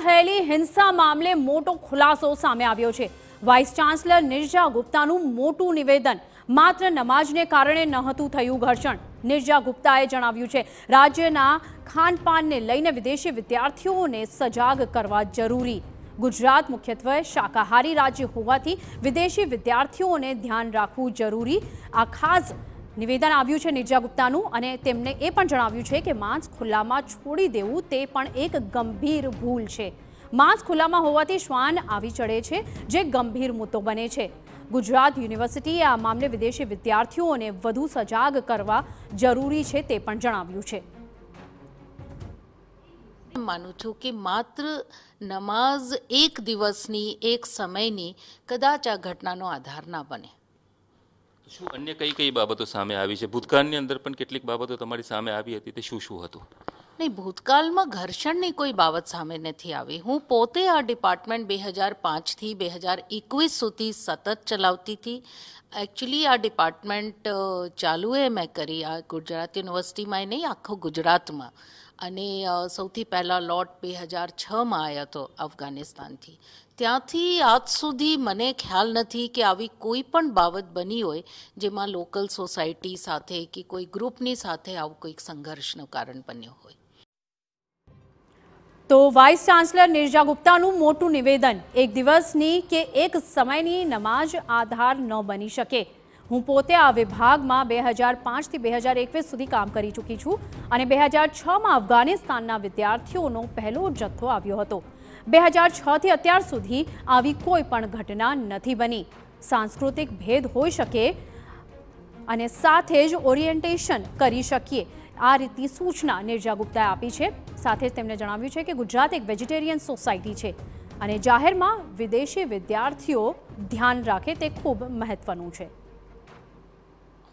થયલી હિંસા મામલે મોટો ખુલાસો સામે આવ્યો છે વાઇસ ચાન્સેલર નિર્જા ગુપ્તાનું મોટું નિવેદન માત્ર નમાજને કારણે નહોતું થયું ઘર્ષણ નિર્જા ગુપ્તાએ જણાવ્યું છે રાજ્યના खानपानને લઈને વિદેશી વિદ્યાર્થીઓને સજાગ કરવા જરૂરી ગુજરાત મુખ્યત્વે શાકાહારી રાજ્ય હોવાથી વિદેશી વિદ્યાર્થીઓને ધ્યાન રાખવું જરૂરી આ ખાસ નિવેદન આવ્યું છે નિર્જા ગુપ્તાનું અને તેમને એ પણ જણાવ્યું છે કે માંસ ખુલ્લામાં છોડી દેવું તે પણ એક ગંભીર ભૂલ છે માંસ ખુલ્લામાં હોવાથી શ્વાન આવી ચડે છે જે ગંભીર મુદ્દો બને છે ગુજરાત યુનિવર્સિટીએ આ મામલે વિદેશી વિદ્યાર્થીઓને વધુ સજાગ કરવા જરૂરી છે તે પણ જણાવ્યું છે માનું છું કે માત્ર નમાઝ એક દિવસની એક સમયની કદાચ આ ઘટનાનો આધાર ના બને શું અન્ય કઈ કઈ બાબતો સામે આવી છે ભૂતકાળની અંદર પણ કેટલીક બાબતો તમારી સામે આવી હતી તે શું શું હતું નહીં ભૂતકાળમાં ઘર્ષણની કોઈ બાબત સામે નથી આવી હું પોતે આ ડિપાર્ટમેન્ટ બે હજાર પાંચથી બે હજાર એકવીસ સુધી સતત ચલાવતી હતી એકચ્યુઅલી આ ડિપાર્ટમેન્ટ ચાલુએ મેં કરી આ ગુજરાત યુનિવર્સિટીમાં નહીં આખો ગુજરાતમાં અને સૌથી પહેલાં લોટ બે હજાર છમાં આવ્યો હતો અફઘાનિસ્તાનથી ત્યાંથી આજ સુધી મને ખ્યાલ નથી કે આવી કોઈ પણ બાબત બની હોય જેમાં લોકલ સોસાયટી સાથે કે કોઈ ગ્રુપની સાથે આવું કોઈક સંઘર્ષનું કારણ બન્યું હોય તો વાઇસ ચાન્સલર નિર્જા ગુપ્તાનું મોટું નિવેદન એક દિવસની કે એક સમયની નમાજ આધાર ન બની શકે હું પોતે આ વિભાગમાં બે હજાર પાંચથી બે હજાર એકવીસ સુધી કામ કરી ચૂકી છું અને બે હજાર છમાં અફઘાનિસ્તાનના વિદ્યાર્થીઓનો પહેલો જથ્થો આવ્યો હતો બે હજાર છથી અત્યાર સુધી આવી કોઈ પણ ઘટના નથી બની સાંસ્કૃતિક ભેદ હોઈ શકે અને સાથે જ ઓરિએન્ટેશન કરી શકીએ આ રીતની સૂચના નિર્જા ગુપ્તાએ આપી છે સાથે જ તેમણે જણાવ્યું છે કે ગુજરાત એક વેજીટેરિયન સોસાયટી છે અને જાહેરમાં વિદેશી વિદ્યાર્થીઓ ધ્યાન રાખે તે ખૂબ મહત્વનું છે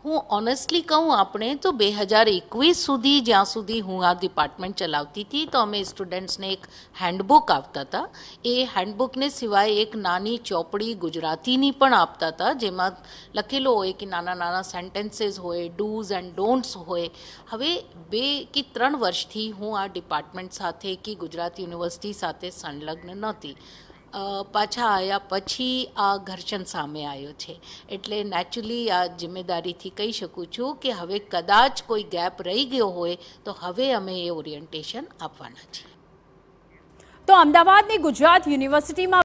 હું ઓનેસ્ટલી કહું આપણે તો બે હજાર એકવીસ સુધી જ્યાં સુધી હું આ ડિપાર્ટમેન્ટ ચલાવતી હતી તો અમે સ્ટુડન્ટ્સને એક હેન્ડબુક આપતા હતા એ હેન્ડબુકને સિવાય એક નાની ચોપડી ગુજરાતીની પણ આપતા હતા જેમાં લખેલો હોય કે નાના નાના સેન્ટેન્સીસ હોય ડૂઝ એન્ડ ડોન્ટ્સ હોય હવે બે કે ત્રણ વર્ષથી હું આ ડિપાર્ટમેન્ટ સાથે કે ગુજરાત યુનિવર્સિટી સાથે સંલગ્ન નહોતી પાછા આવ્યા પછી આ ઘર્ષણ સામે આવ્યો છે એટલે નેચરલી આ જિમ્મેદારીથી કહી શકું છું કે હવે કદાચ કોઈ ગેપ રહી ગયો હોય તો હવે અમે એ ઓરિએન્ટેશન આપવાના છીએ તો અમદાવાદની ગુજરાત યુનિવર્સિટીમાં